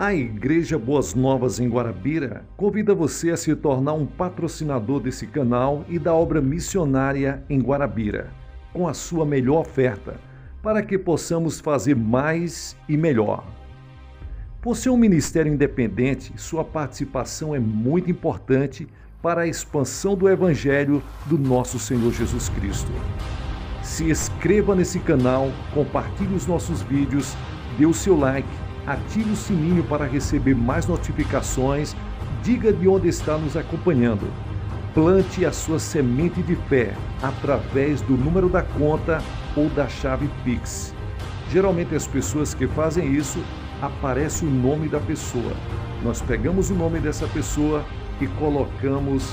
A Igreja Boas Novas em Guarabira convida você a se tornar um patrocinador desse canal e da obra missionária em Guarabira, com a sua melhor oferta, para que possamos fazer mais e melhor. Por ser um ministério independente, sua participação é muito importante para a expansão do Evangelho do nosso Senhor Jesus Cristo. Se inscreva nesse canal, compartilhe os nossos vídeos, dê o seu like ative o sininho para receber mais notificações, diga de onde está nos acompanhando. Plante a sua semente de fé através do número da conta ou da chave Pix. Geralmente as pessoas que fazem isso aparece o nome da pessoa. Nós pegamos o nome dessa pessoa e colocamos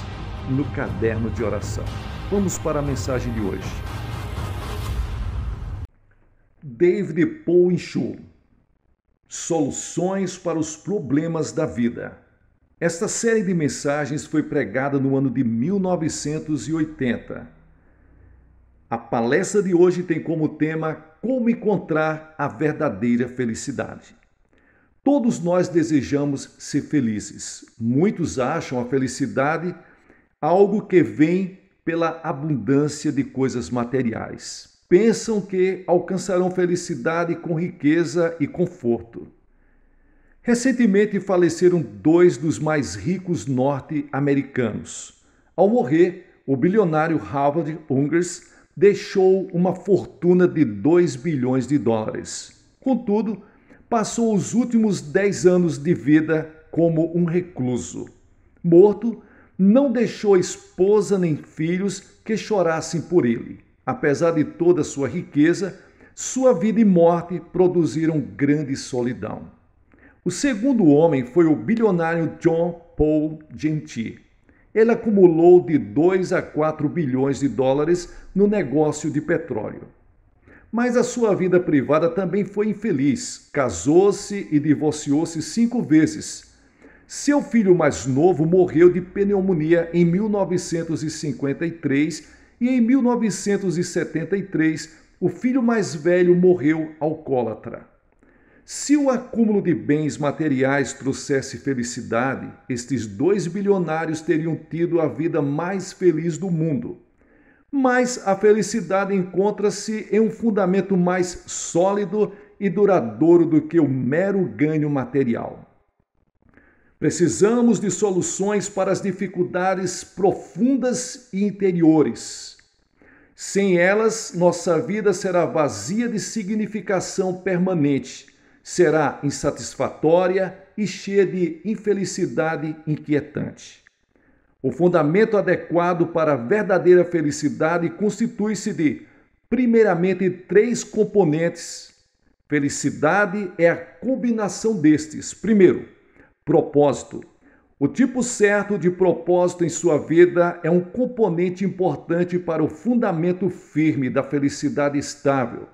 no caderno de oração. Vamos para a mensagem de hoje. David Poinchou Soluções para os problemas da vida. Esta série de mensagens foi pregada no ano de 1980. A palestra de hoje tem como tema Como encontrar a verdadeira felicidade. Todos nós desejamos ser felizes. Muitos acham a felicidade algo que vem pela abundância de coisas materiais pensam que alcançarão felicidade com riqueza e conforto. Recentemente faleceram dois dos mais ricos norte-americanos. Ao morrer, o bilionário Howard Ungers deixou uma fortuna de 2 bilhões de dólares. Contudo, passou os últimos 10 anos de vida como um recluso. Morto, não deixou esposa nem filhos que chorassem por ele apesar de toda sua riqueza, sua vida e morte produziram grande solidão. O segundo homem foi o bilionário John Paul Gentile. Ele acumulou de 2 a 4 bilhões de dólares no negócio de petróleo. Mas a sua vida privada também foi infeliz. Casou-se e divorciou-se cinco vezes. Seu filho mais novo morreu de pneumonia em 1953 e em 1973 o filho mais velho morreu alcoólatra. Se o acúmulo de bens materiais trouxesse felicidade, estes dois bilionários teriam tido a vida mais feliz do mundo. Mas a felicidade encontra-se em um fundamento mais sólido e duradouro do que o mero ganho material. Precisamos de soluções para as dificuldades profundas e interiores. Sem elas, nossa vida será vazia de significação permanente, será insatisfatória e cheia de infelicidade inquietante. O fundamento adequado para a verdadeira felicidade constitui-se de, primeiramente, três componentes. Felicidade é a combinação destes. Primeiro, Propósito. O tipo certo de propósito em sua vida é um componente importante para o fundamento firme da felicidade estável.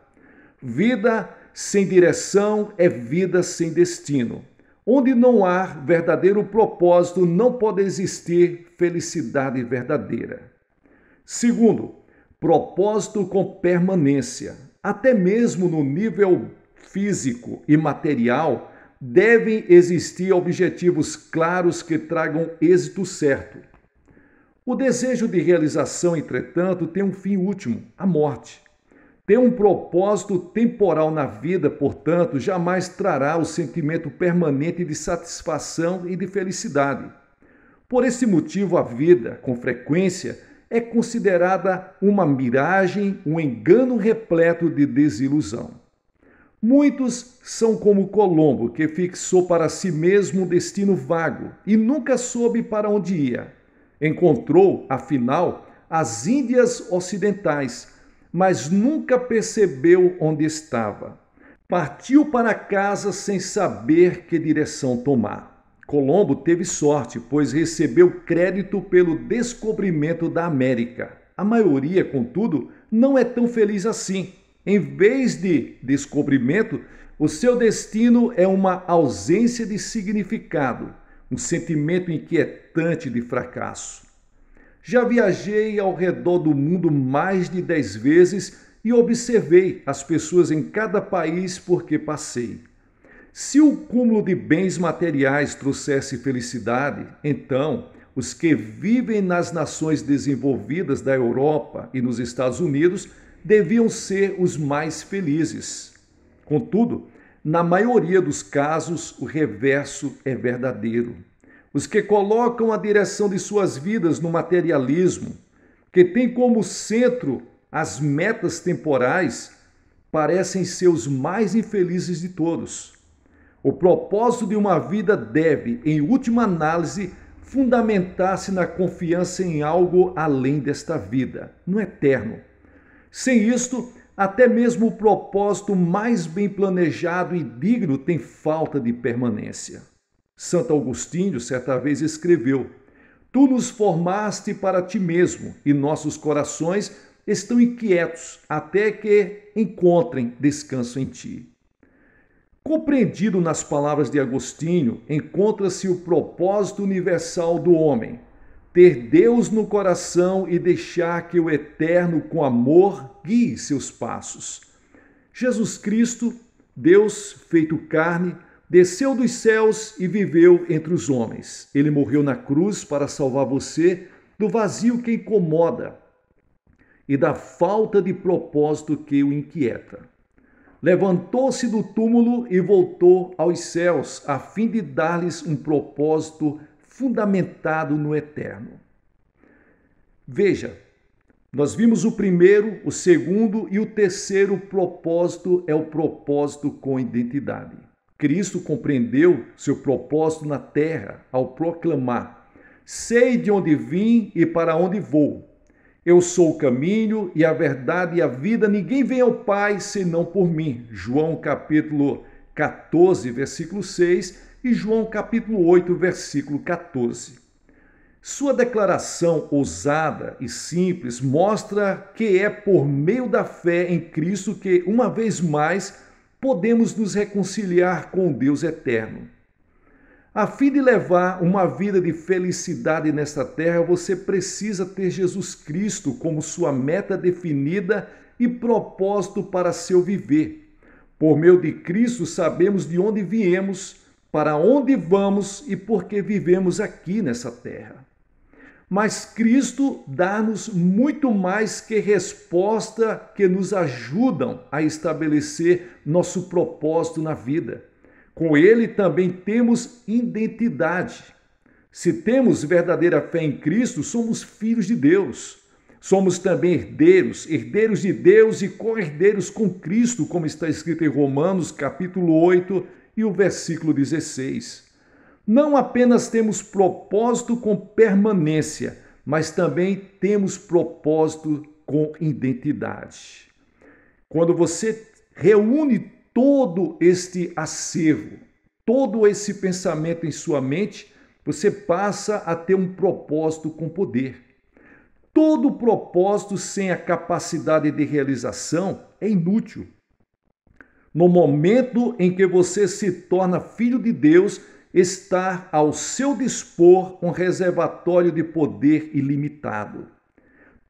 Vida sem direção é vida sem destino. Onde não há verdadeiro propósito, não pode existir felicidade verdadeira. Segundo, propósito com permanência. Até mesmo no nível físico e material, devem existir objetivos claros que tragam êxito certo. O desejo de realização, entretanto, tem um fim último, a morte. Ter um propósito temporal na vida, portanto, jamais trará o sentimento permanente de satisfação e de felicidade. Por esse motivo, a vida, com frequência, é considerada uma miragem, um engano repleto de desilusão. Muitos são como Colombo, que fixou para si mesmo um destino vago e nunca soube para onde ia. Encontrou, afinal, as Índias Ocidentais, mas nunca percebeu onde estava. Partiu para casa sem saber que direção tomar. Colombo teve sorte, pois recebeu crédito pelo descobrimento da América. A maioria, contudo, não é tão feliz assim em vez de descobrimento, o seu destino é uma ausência de significado, um sentimento inquietante de fracasso. Já viajei ao redor do mundo mais de dez vezes e observei as pessoas em cada país por que passei. Se o cúmulo de bens materiais trouxesse felicidade, então os que vivem nas nações desenvolvidas da Europa e nos Estados Unidos deviam ser os mais felizes. Contudo, na maioria dos casos, o reverso é verdadeiro. Os que colocam a direção de suas vidas no materialismo, que tem como centro as metas temporais, parecem ser os mais infelizes de todos. O propósito de uma vida deve, em última análise, fundamentar-se na confiança em algo além desta vida, no eterno é sem isto, até mesmo o propósito mais bem planejado e digno tem falta de permanência. Santo Agostinho certa vez escreveu: Tu nos formaste para ti mesmo, e nossos corações estão inquietos até que encontrem descanso em ti. Compreendido nas palavras de Agostinho, encontra-se o propósito universal do homem, ter Deus no coração e deixar que o Eterno, com amor, guie seus passos. Jesus Cristo, Deus feito carne, desceu dos céus e viveu entre os homens. Ele morreu na cruz para salvar você do vazio que incomoda e da falta de propósito que o inquieta. Levantou-se do túmulo e voltou aos céus, a fim de dar-lhes um propósito fundamentado no eterno. Veja, nós vimos o primeiro, o segundo e o terceiro propósito é o propósito com identidade. Cristo compreendeu seu propósito na terra ao proclamar: Sei de onde vim e para onde vou. Eu sou o caminho e a verdade e a vida, ninguém vem ao Pai senão por mim. João capítulo 14, versículo 6 e João capítulo 8, versículo 14. Sua declaração ousada e simples mostra que é por meio da fé em Cristo que, uma vez mais, podemos nos reconciliar com Deus eterno. A fim de levar uma vida de felicidade nesta terra, você precisa ter Jesus Cristo como sua meta definida e propósito para seu viver. Por meio de Cristo, sabemos de onde viemos para onde vamos e por que vivemos aqui nessa terra. Mas Cristo dá-nos muito mais que resposta que nos ajudam a estabelecer nosso propósito na vida. Com Ele também temos identidade. Se temos verdadeira fé em Cristo, somos filhos de Deus. Somos também herdeiros, herdeiros de Deus e co-herdeiros com Cristo, como está escrito em Romanos, capítulo 8, e o versículo 16. Não apenas temos propósito com permanência, mas também temos propósito com identidade. Quando você reúne todo este acervo, todo esse pensamento em sua mente, você passa a ter um propósito com poder. Todo propósito sem a capacidade de realização é inútil. No momento em que você se torna filho de Deus, está ao seu dispor um reservatório de poder ilimitado.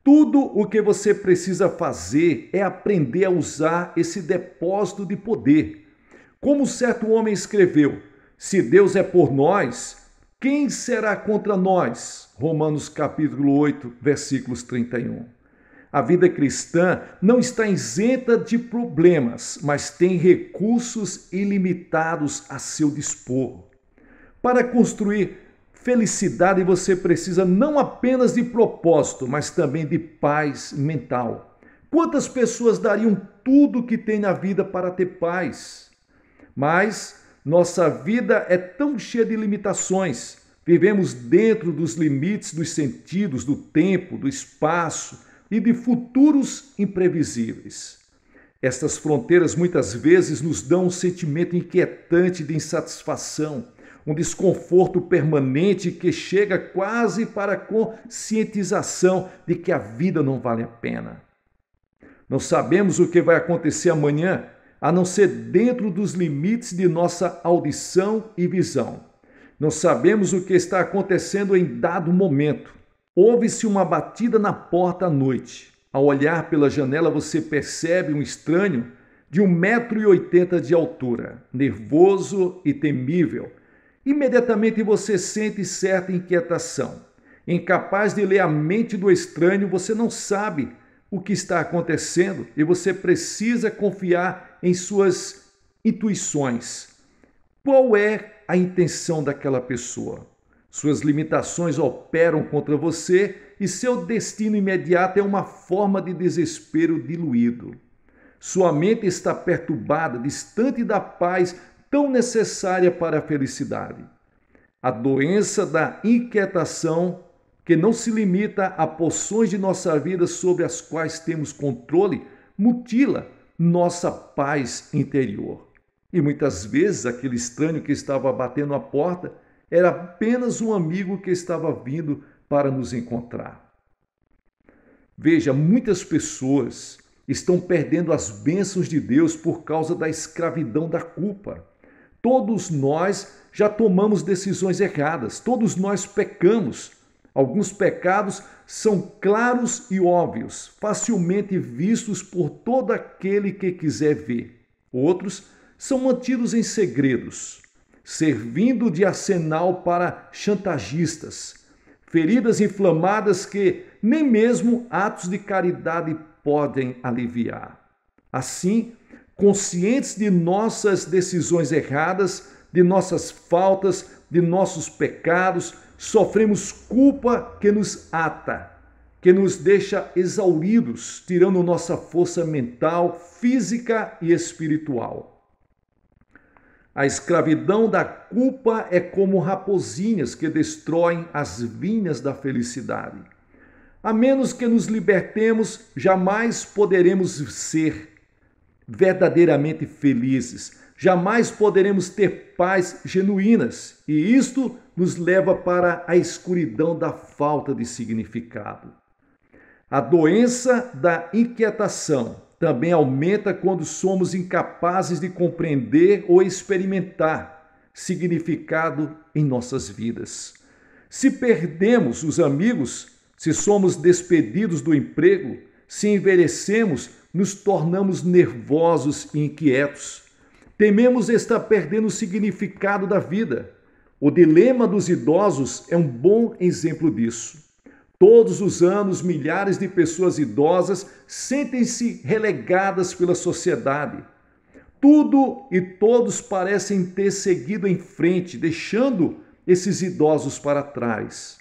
Tudo o que você precisa fazer é aprender a usar esse depósito de poder. Como certo homem escreveu: Se Deus é por nós, quem será contra nós? Romanos capítulo 8, versículos 31. A vida cristã não está isenta de problemas, mas tem recursos ilimitados a seu dispor. Para construir felicidade, você precisa não apenas de propósito, mas também de paz mental. Quantas pessoas dariam tudo que tem na vida para ter paz? Mas nossa vida é tão cheia de limitações. Vivemos dentro dos limites dos sentidos, do tempo, do espaço e de futuros imprevisíveis. Estas fronteiras muitas vezes nos dão um sentimento inquietante de insatisfação, um desconforto permanente que chega quase para a conscientização de que a vida não vale a pena. Não sabemos o que vai acontecer amanhã, a não ser dentro dos limites de nossa audição e visão. Não sabemos o que está acontecendo em dado momento. Houve-se uma batida na porta à noite. Ao olhar pela janela, você percebe um estranho de 1,80m de altura, nervoso e temível. Imediatamente você sente certa inquietação. Incapaz de ler a mente do estranho, você não sabe o que está acontecendo e você precisa confiar em suas intuições. Qual é a intenção daquela pessoa? Suas limitações operam contra você e seu destino imediato é uma forma de desespero diluído. Sua mente está perturbada, distante da paz tão necessária para a felicidade. A doença da inquietação, que não se limita a porções de nossa vida sobre as quais temos controle, mutila nossa paz interior. E muitas vezes aquele estranho que estava batendo a porta era apenas um amigo que estava vindo para nos encontrar. Veja, muitas pessoas estão perdendo as bênçãos de Deus por causa da escravidão da culpa. Todos nós já tomamos decisões erradas, todos nós pecamos. Alguns pecados são claros e óbvios, facilmente vistos por todo aquele que quiser ver. Outros são mantidos em segredos servindo de arsenal para chantagistas, feridas inflamadas que nem mesmo atos de caridade podem aliviar. Assim, conscientes de nossas decisões erradas, de nossas faltas, de nossos pecados, sofremos culpa que nos ata, que nos deixa exauridos, tirando nossa força mental, física e espiritual. A escravidão da culpa é como raposinhas que destroem as vinhas da felicidade. A menos que nos libertemos, jamais poderemos ser verdadeiramente felizes, jamais poderemos ter paz genuínas, e isto nos leva para a escuridão da falta de significado. A doença da inquietação também aumenta quando somos incapazes de compreender ou experimentar significado em nossas vidas. Se perdemos os amigos, se somos despedidos do emprego, se envelhecemos, nos tornamos nervosos e inquietos. Tememos estar perdendo o significado da vida. O dilema dos idosos é um bom exemplo disso. Todos os anos, milhares de pessoas idosas sentem-se relegadas pela sociedade. Tudo e todos parecem ter seguido em frente, deixando esses idosos para trás.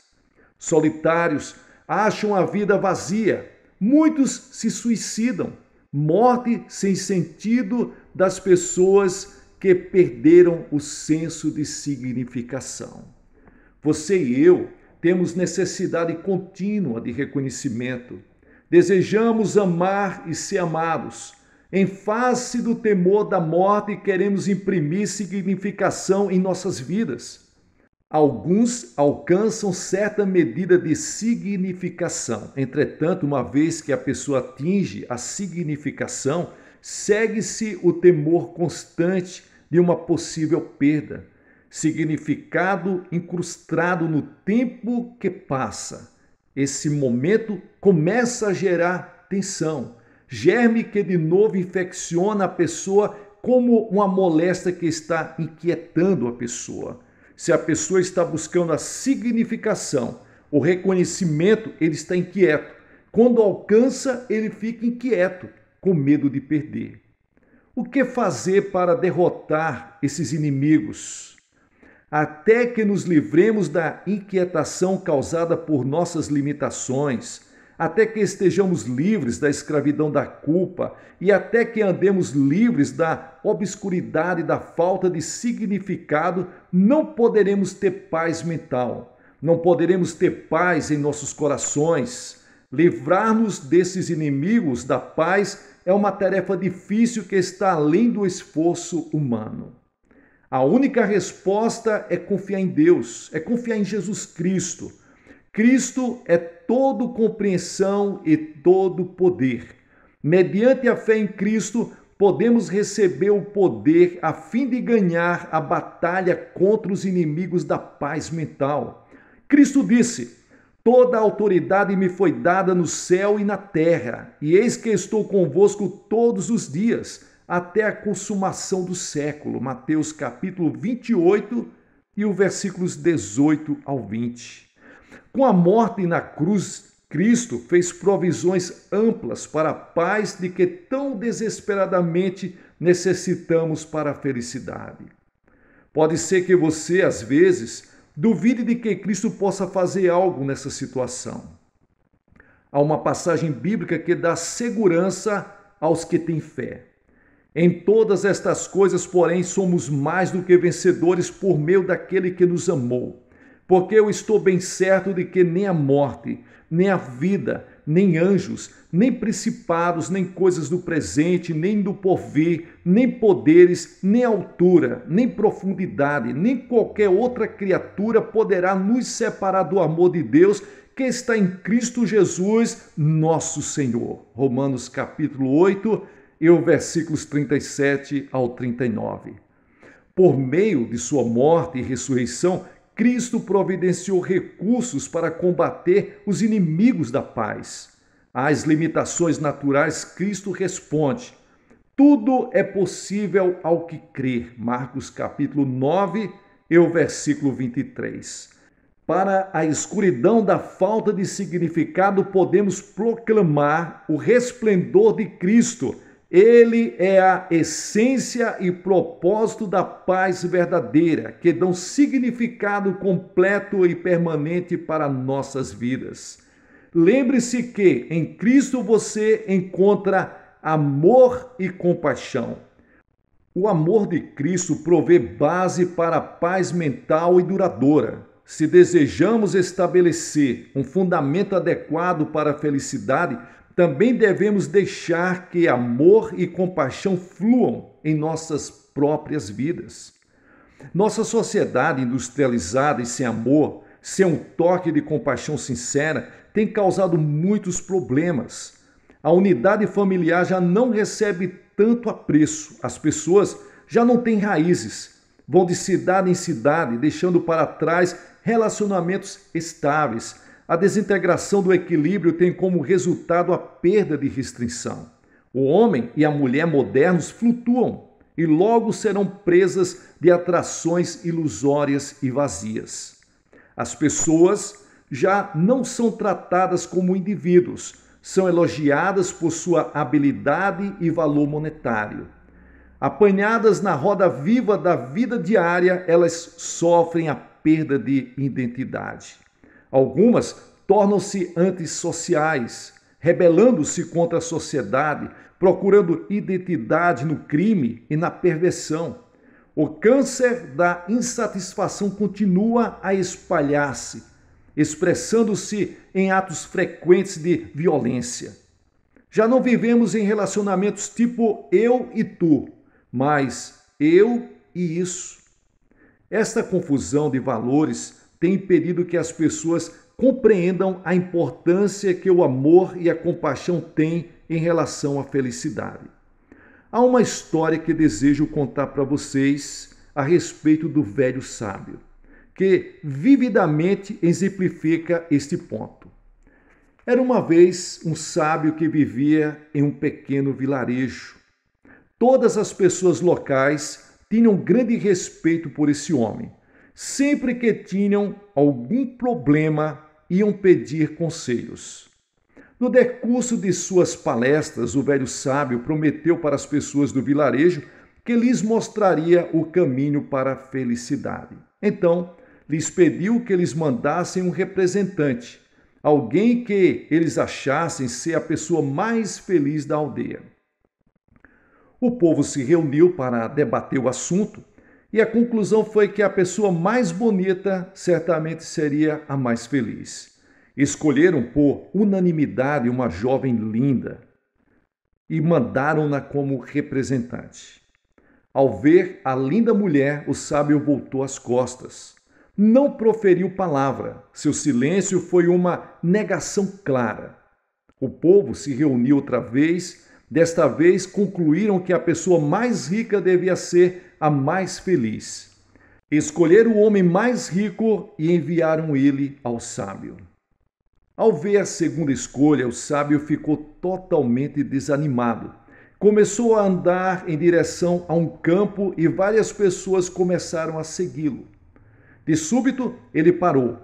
Solitários acham a vida vazia, muitos se suicidam. Morte sem sentido das pessoas que perderam o senso de significação. Você e eu temos necessidade contínua de reconhecimento. Desejamos amar e ser amados. Em face do temor da morte, queremos imprimir significação em nossas vidas. Alguns alcançam certa medida de significação. Entretanto, uma vez que a pessoa atinge a significação, segue-se o temor constante de uma possível perda significado incrustado no tempo que passa. Esse momento começa a gerar tensão, germe que de novo infecciona a pessoa como uma moléstia que está inquietando a pessoa. Se a pessoa está buscando a significação, o reconhecimento, ele está inquieto. Quando alcança, ele fica inquieto, com medo de perder. O que fazer para derrotar esses inimigos? até que nos livremos da inquietação causada por nossas limitações, até que estejamos livres da escravidão da culpa e até que andemos livres da obscuridade da falta de significado, não poderemos ter paz mental, não poderemos ter paz em nossos corações. Livrar-nos desses inimigos da paz é uma tarefa difícil que está além do esforço humano. A única resposta é confiar em Deus, é confiar em Jesus Cristo. Cristo é todo compreensão e todo poder. Mediante a fé em Cristo, podemos receber o poder a fim de ganhar a batalha contra os inimigos da paz mental. Cristo disse: Toda a autoridade me foi dada no céu e na terra, e eis que estou convosco todos os dias até a consumação do século. Mateus capítulo 28 e os versículos 18 ao 20. Com a morte na cruz, Cristo fez provisões amplas para a paz de que tão desesperadamente necessitamos para a felicidade. Pode ser que você, às vezes, duvide de que Cristo possa fazer algo nessa situação. Há uma passagem bíblica que dá segurança aos que têm fé. Em todas estas coisas, porém, somos mais do que vencedores por meio daquele que nos amou. Porque eu estou bem certo de que nem a morte, nem a vida, nem anjos, nem principados, nem coisas do presente, nem do porvir, nem poderes, nem altura, nem profundidade, nem qualquer outra criatura poderá nos separar do amor de Deus que está em Cristo Jesus, nosso Senhor. Romanos capítulo 8 e o versículos 37 ao 39. Por meio de sua morte e ressurreição, Cristo providenciou recursos para combater os inimigos da paz. Às limitações naturais, Cristo responde: Tudo é possível ao que crer. Marcos capítulo 9 e o versículo 23. Para a escuridão da falta de significado, podemos proclamar o resplendor de Cristo ele é a essência e propósito da paz verdadeira, que dão significado completo e permanente para nossas vidas. Lembre-se que em Cristo você encontra amor e compaixão. O amor de Cristo provê base para a paz mental e duradoura. Se desejamos estabelecer um fundamento adequado para a felicidade, também devemos deixar que amor e compaixão fluam em nossas próprias vidas. Nossa sociedade industrializada e sem amor, sem um toque de compaixão sincera, tem causado muitos problemas. A unidade familiar já não recebe tanto apreço. As pessoas já não têm raízes, vão de cidade em cidade, deixando para trás relacionamentos estáveis, a desintegração do equilíbrio tem como resultado a perda de restrição. O homem e a mulher modernos flutuam e logo serão presas de atrações ilusórias e vazias. As pessoas já não são tratadas como indivíduos, são elogiadas por sua habilidade e valor monetário. Apanhadas na roda viva da vida diária, elas sofrem a perda de identidade. Algumas tornam-se antissociais, rebelando-se contra a sociedade, procurando identidade no crime e na perversão. O câncer da insatisfação continua a espalhar-se, expressando-se em atos frequentes de violência. Já não vivemos em relacionamentos tipo eu e tu, mas eu e isso. Esta confusão de valores tem impedido que as pessoas compreendam a importância que o amor e a compaixão têm em relação à felicidade. Há uma história que desejo contar para vocês a respeito do velho sábio, que vividamente exemplifica este ponto. Era uma vez um sábio que vivia em um pequeno vilarejo. Todas as pessoas locais tinham grande respeito por esse homem Sempre que tinham algum problema, iam pedir conselhos. No decurso de suas palestras, o velho sábio prometeu para as pessoas do vilarejo que lhes mostraria o caminho para a felicidade. Então, lhes pediu que eles mandassem um representante, alguém que eles achassem ser a pessoa mais feliz da aldeia. O povo se reuniu para debater o assunto e a conclusão foi que a pessoa mais bonita certamente seria a mais feliz. Escolheram por unanimidade uma jovem linda e mandaram-na como representante. Ao ver a linda mulher, o sábio voltou as costas. Não proferiu palavra, seu silêncio foi uma negação clara. O povo se reuniu outra vez, desta vez concluíram que a pessoa mais rica devia ser a mais feliz. Escolher o homem mais rico e enviaram ele ao sábio. Ao ver a segunda escolha, o sábio ficou totalmente desanimado. Começou a andar em direção a um campo e várias pessoas começaram a segui-lo. De súbito, ele parou.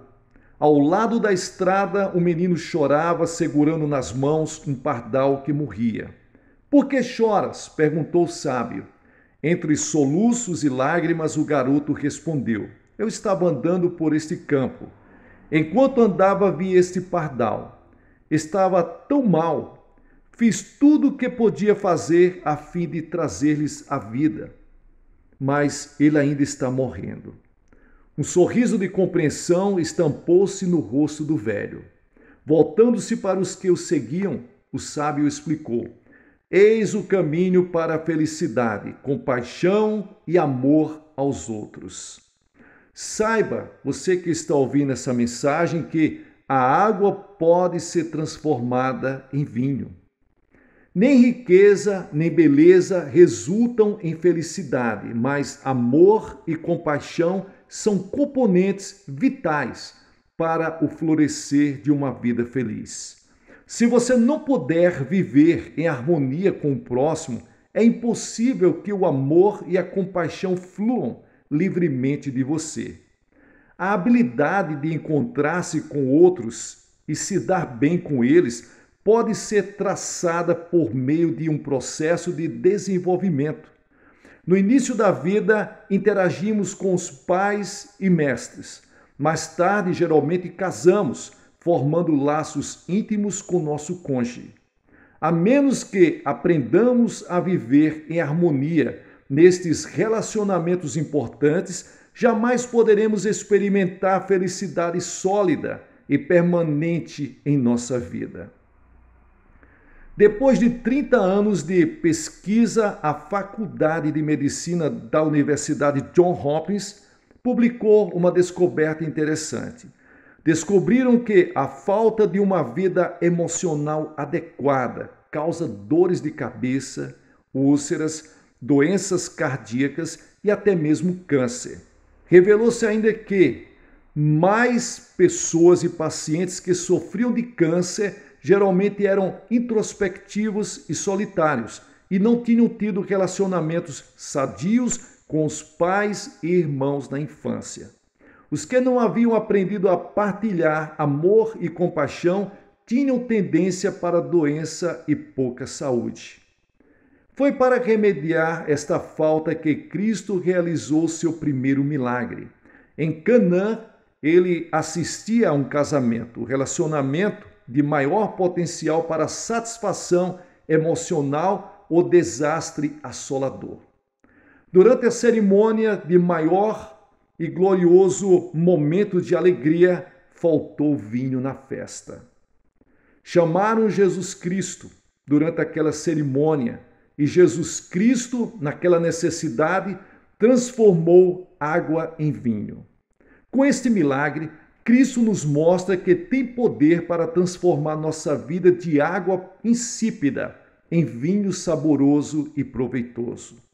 Ao lado da estrada, o menino chorava, segurando nas mãos um pardal que morria. Por que choras? perguntou o sábio. Entre soluços e lágrimas, o garoto respondeu: Eu estava andando por este campo. Enquanto andava, vi este pardal. Estava tão mal. Fiz tudo o que podia fazer a fim de trazer-lhes a vida. Mas ele ainda está morrendo. Um sorriso de compreensão estampou-se no rosto do velho. Voltando-se para os que o seguiam, o sábio explicou: Eis o caminho para a felicidade, compaixão e amor aos outros. Saiba, você que está ouvindo essa mensagem, que a água pode ser transformada em vinho. Nem riqueza nem beleza resultam em felicidade, mas amor e compaixão são componentes vitais para o florescer de uma vida feliz. Se você não puder viver em harmonia com o próximo, é impossível que o amor e a compaixão fluam livremente de você. A habilidade de encontrar-se com outros e se dar bem com eles pode ser traçada por meio de um processo de desenvolvimento. No início da vida, interagimos com os pais e mestres. Mais tarde, geralmente, casamos formando laços íntimos com nosso cônjuge. A menos que aprendamos a viver em harmonia nestes relacionamentos importantes, jamais poderemos experimentar felicidade sólida e permanente em nossa vida. Depois de 30 anos de pesquisa, a Faculdade de Medicina da Universidade John Hopkins publicou uma descoberta interessante descobriram que a falta de uma vida emocional adequada causa dores de cabeça, úlceras, doenças cardíacas e até mesmo câncer. Revelou-se ainda que mais pessoas e pacientes que sofriam de câncer geralmente eram introspectivos e solitários e não tinham tido relacionamentos sadios com os pais e irmãos na infância. Os que não haviam aprendido a partilhar amor e compaixão tinham tendência para doença e pouca saúde. Foi para remediar esta falta que Cristo realizou seu primeiro milagre. Em Canaã, ele assistia a um casamento, o relacionamento de maior potencial para satisfação emocional ou desastre assolador. Durante a cerimônia de maior e glorioso momento de alegria, faltou vinho na festa. Chamaram Jesus Cristo durante aquela cerimônia e Jesus Cristo, naquela necessidade, transformou água em vinho. Com este milagre, Cristo nos mostra que tem poder para transformar nossa vida de água insípida em vinho saboroso e proveitoso.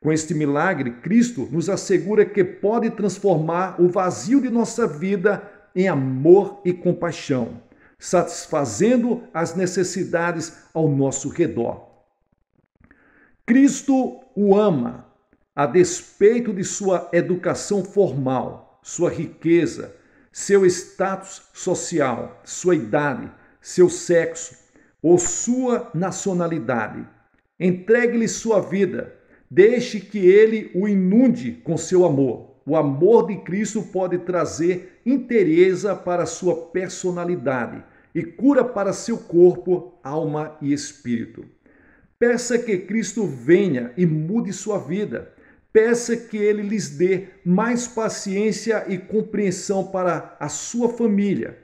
Com este milagre, Cristo nos assegura que pode transformar o vazio de nossa vida em amor e compaixão, satisfazendo as necessidades ao nosso redor. Cristo o ama, a despeito de sua educação formal, sua riqueza, seu status social, sua idade, seu sexo ou sua nacionalidade. Entregue-lhe sua vida Deixe que ele o inunde com seu amor. O amor de Cristo pode trazer inteireza para sua personalidade e cura para seu corpo, alma e espírito. Peça que Cristo venha e mude sua vida. Peça que ele lhes dê mais paciência e compreensão para a sua família,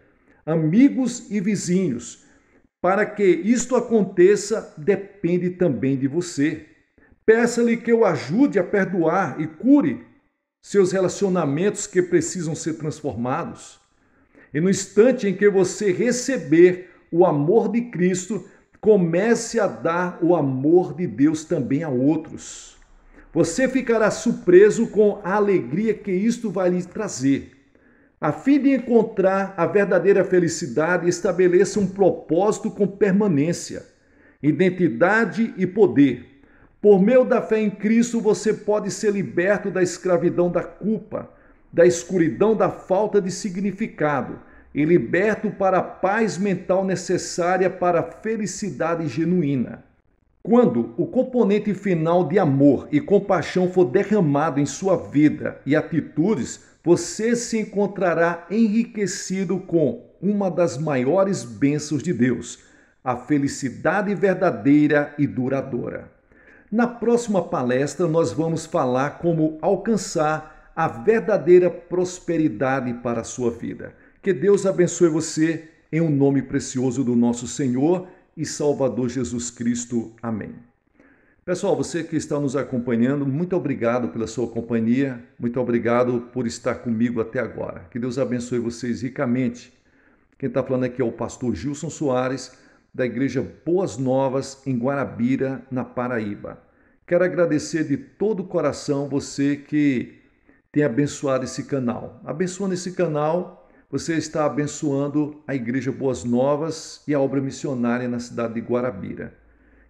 amigos e vizinhos. Para que isto aconteça, depende também de você. Peça-lhe que o ajude a perdoar e cure seus relacionamentos que precisam ser transformados. E no instante em que você receber o amor de Cristo, comece a dar o amor de Deus também a outros. Você ficará surpreso com a alegria que isto vai lhe trazer. A fim de encontrar a verdadeira felicidade, estabeleça um propósito com permanência, identidade e poder por meio da fé em Cristo, você pode ser liberto da escravidão da culpa, da escuridão da falta de significado e liberto para a paz mental necessária para a felicidade genuína. Quando o componente final de amor e compaixão for derramado em sua vida e atitudes, você se encontrará enriquecido com uma das maiores bênçãos de Deus, a felicidade verdadeira e duradoura. Na próxima palestra, nós vamos falar como alcançar a verdadeira prosperidade para a sua vida. Que Deus abençoe você em o um nome precioso do nosso Senhor e Salvador Jesus Cristo. Amém. Pessoal, você que está nos acompanhando, muito obrigado pela sua companhia, muito obrigado por estar comigo até agora. Que Deus abençoe vocês ricamente. Quem está falando aqui é o pastor Gilson Soares da Igreja Boas Novas em Guarabira, na Paraíba. Quero agradecer de todo o coração você que tem abençoado esse canal. Abençoando esse canal, você está abençoando a Igreja Boas Novas e a obra missionária na cidade de Guarabira.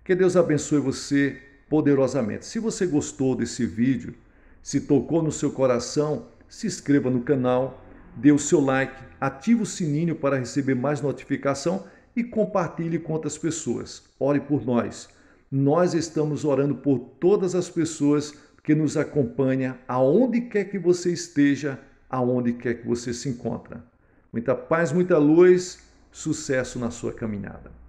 Que Deus abençoe você poderosamente. Se você gostou desse vídeo, se tocou no seu coração, se inscreva no canal, dê o seu like, ative o sininho para receber mais notificação e compartilhe com outras pessoas. Ore por nós. Nós estamos orando por todas as pessoas que nos acompanha aonde quer que você esteja, aonde quer que você se encontra. Muita paz, muita luz, sucesso na sua caminhada.